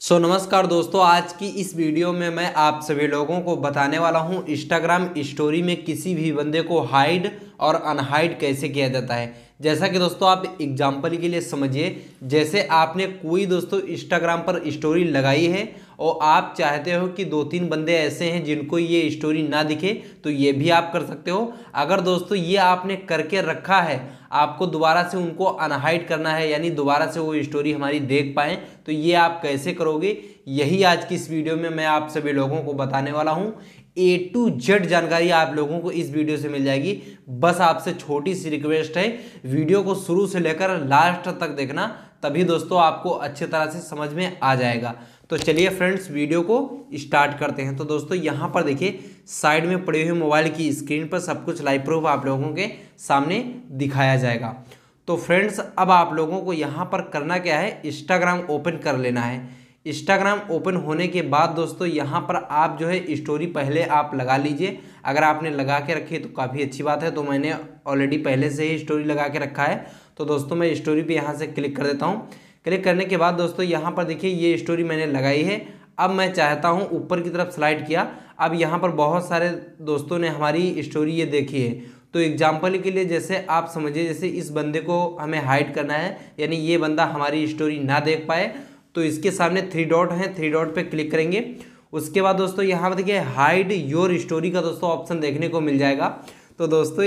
सो so, नमस्कार दोस्तों आज की इस वीडियो में मैं आप सभी लोगों को बताने वाला हूं इंस्टाग्राम स्टोरी में किसी भी बंदे को हाइड और अनहाइड कैसे किया जाता है जैसा कि दोस्तों आप एग्जांपल के लिए समझिए जैसे आपने कोई दोस्तों इंस्टाग्राम पर स्टोरी लगाई है और आप चाहते हो कि दो तीन बंदे ऐसे हैं जिनको ये स्टोरी ना दिखे तो ये भी आप कर सकते हो अगर दोस्तों ये आपने करके रखा है आपको दोबारा से उनको अनहाइट करना है यानी दोबारा से वो स्टोरी हमारी देख पाएँ तो ये आप कैसे करोगे यही आज की इस वीडियो में मैं आप सभी लोगों को बताने वाला हूँ ए टू जेड जानकारी आप लोगों को इस वीडियो से मिल जाएगी बस आपसे छोटी सी रिक्वेस्ट है वीडियो को शुरू से लेकर लास्ट तक देखना तभी दोस्तों आपको अच्छे तरह से समझ में आ जाएगा तो चलिए फ्रेंड्स वीडियो को स्टार्ट करते हैं तो दोस्तों यहाँ पर देखिए साइड में पड़े हुए मोबाइल की स्क्रीन पर सब कुछ लाइव प्रूफ आप लोगों के सामने दिखाया जाएगा तो फ्रेंड्स अब आप लोगों को यहाँ पर करना क्या है इंस्टाग्राम ओपन कर लेना है इंस्टाग्राम ओपन होने के बाद दोस्तों यहाँ पर आप जो है स्टोरी पहले आप लगा लीजिए अगर आपने लगा के रखी तो काफ़ी अच्छी बात है तो मैंने ऑलरेडी पहले से ही स्टोरी लगा के रखा है तो दोस्तों मैं स्टोरी पे यहाँ से क्लिक कर देता हूँ क्लिक करने के बाद दोस्तों यहाँ पर देखिए ये स्टोरी मैंने लगाई है अब मैं चाहता हूँ ऊपर की तरफ स्लाइड किया अब यहाँ पर बहुत सारे दोस्तों ने हमारी स्टोरी ये देखी है तो एग्जाम्पल के लिए जैसे आप समझिए जैसे इस बंदे को हमें हाइड करना है यानी ये बंदा हमारी स्टोरी ना देख पाए तो इसके सामने थ्री डॉट हैं थ्री डॉट पे क्लिक करेंगे उसके बाद दोस्तों यहाँ पर देखिए हाइड योर स्टोरी का दोस्तों ऑप्शन देखने को मिल जाएगा तो दोस्तों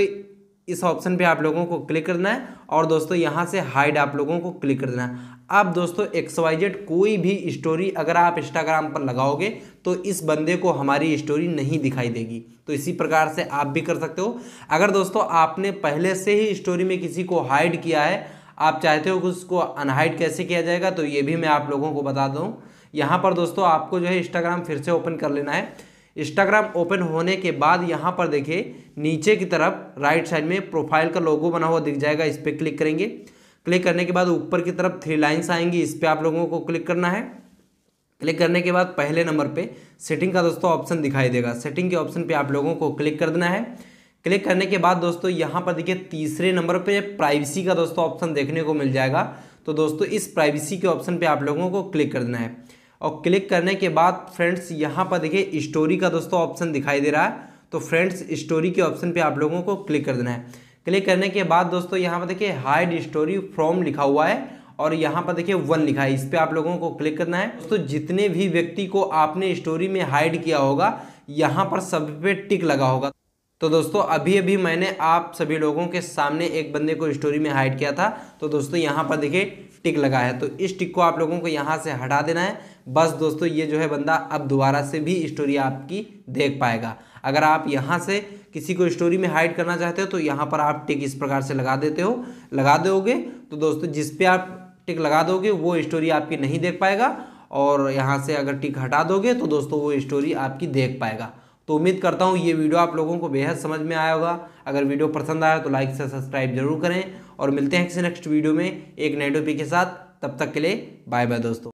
इस ऑप्शन पे आप लोगों को क्लिक करना है और दोस्तों यहाँ से हाइड आप लोगों को क्लिक कर देना है अब दोस्तों एक्स वाई जेड कोई भी स्टोरी अगर आप इंस्टाग्राम पर लगाओगे तो इस बंदे को हमारी स्टोरी नहीं दिखाई देगी तो इसी प्रकार से आप भी कर सकते हो अगर दोस्तों आपने पहले से ही स्टोरी में किसी को हाइड किया है आप चाहते हो कि उसको अनहाइड कैसे किया जाएगा तो ये भी मैं आप लोगों को बता दूँ यहाँ पर दोस्तों आपको जो है इंस्टाग्राम फिर से ओपन कर लेना है इंस्टाग्राम ओपन होने के बाद यहाँ पर देखिए नीचे की तरफ राइट साइड में प्रोफाइल का लोगो बना हुआ दिख जाएगा इस पर क्लिक करेंगे क्लिक करने के बाद ऊपर की तरफ थ्री लाइन्स आएंगी इस पर आप लोगों को क्लिक करना है क्लिक करने के बाद पहले नंबर पे सेटिंग का दोस्तों ऑप्शन दिखाई देगा सेटिंग के ऑप्शन पे आप लोगों को क्लिक कर देना है क्लिक करने के बाद दोस्तों यहाँ पर देखिए तीसरे नंबर पे प्राइवेसी का दोस्तों ऑप्शन देखने को मिल जाएगा तो दोस्तों इस प्राइवेसी के ऑप्शन पे आप लोगों को क्लिक कर देना है और क्लिक करने के बाद फ्रेंड्स यहाँ पर देखिए स्टोरी का दोस्तों ऑप्शन दिखाई दे रहा है तो फ्रेंड्स स्टोरी के ऑप्शन पे आप लोगों को क्लिक कर देना है क्लिक करने के बाद दोस्तों यहाँ पर देखिए हाइड स्टोरी फ्रॉम लिखा हुआ है और यहाँ पर देखिए वन लिखा है इस पर आप लोगों को क्लिक करना है दोस्तों जितने भी व्यक्ति को आपने स्टोरी में हाइड किया होगा यहाँ पर सब पे टिक लगा होगा तो दोस्तों अभी अभी मैंने आप सभी लोगों के सामने एक बंदे को स्टोरी में हाइड किया था तो दोस्तों यहाँ पर देखिए टिक लगा है तो इस टिक को आप लोगों को यहाँ से हटा देना है बस दोस्तों ये जो है बंदा अब दोबारा से भी स्टोरी आपकी देख पाएगा अगर आप यहाँ से किसी को स्टोरी में हाइड करना चाहते हो तो यहाँ पर आप टिक इस प्रकार से लगा देते हो लगा दोगे तो दोस्तों जिस पे आप टिक लगा दोगे वो स्टोरी आपकी नहीं देख पाएगा और यहाँ से अगर टिक हटा दोगे तो दोस्तों वो स्टोरी आपकी देख पाएगा तो उम्मीद करता हूँ ये वीडियो आप लोगों को बेहद समझ में आया होगा अगर वीडियो पसंद आया तो लाइक से सब्सक्राइब जरूर करें और मिलते हैं किसी नेक्स्ट वीडियो में एक नए टॉपिक के साथ तब तक के लिए बाय बाय दोस्तों